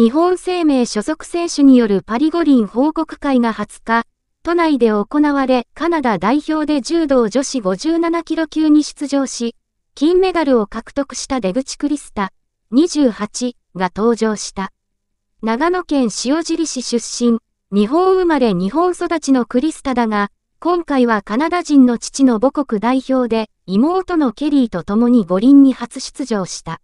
日本生命所属選手によるパリ五輪報告会が20日、都内で行われ、カナダ代表で柔道女子57キロ級に出場し、金メダルを獲得した出口クリスタ、28が登場した。長野県塩尻市出身、日本生まれ日本育ちのクリスタだが、今回はカナダ人の父の母国代表で、妹のケリーと共に五輪に初出場した。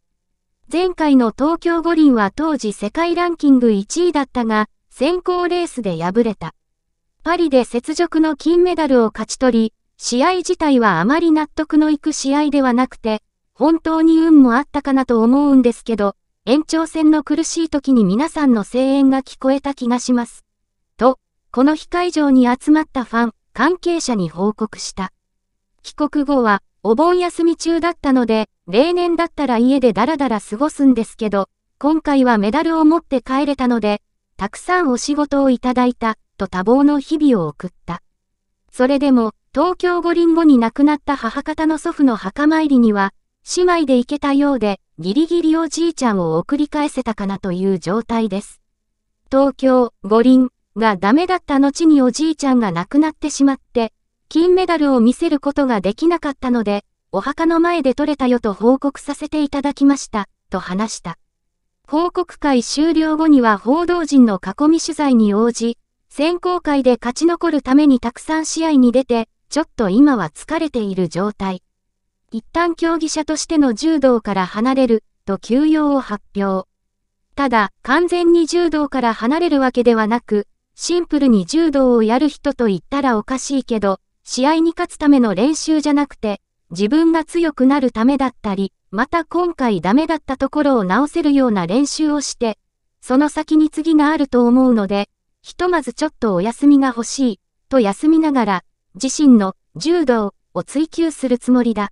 前回の東京五輪は当時世界ランキング1位だったが、先行レースで敗れた。パリで雪辱の金メダルを勝ち取り、試合自体はあまり納得のいく試合ではなくて、本当に運もあったかなと思うんですけど、延長戦の苦しい時に皆さんの声援が聞こえた気がします。と、この日会場に集まったファン、関係者に報告した。帰国後は、お盆休み中だったので、例年だったら家でダラダラ過ごすんですけど、今回はメダルを持って帰れたので、たくさんお仕事をいただいた、と多忙の日々を送った。それでも、東京五輪後に亡くなった母方の祖父の墓参りには、姉妹で行けたようで、ギリギリおじいちゃんを送り返せたかなという状態です。東京五輪がダメだった後におじいちゃんが亡くなってしまって、金メダルを見せることができなかったので、お墓の前で取れたよと報告させていただきました、と話した。報告会終了後には報道陣の囲み取材に応じ、選考会で勝ち残るためにたくさん試合に出て、ちょっと今は疲れている状態。一旦競技者としての柔道から離れる、と休養を発表。ただ、完全に柔道から離れるわけではなく、シンプルに柔道をやる人と言ったらおかしいけど、試合に勝つための練習じゃなくて、自分が強くなるためだったり、また今回ダメだったところを直せるような練習をして、その先に次があると思うので、ひとまずちょっとお休みが欲しい、と休みながら、自身の柔道を追求するつもりだ。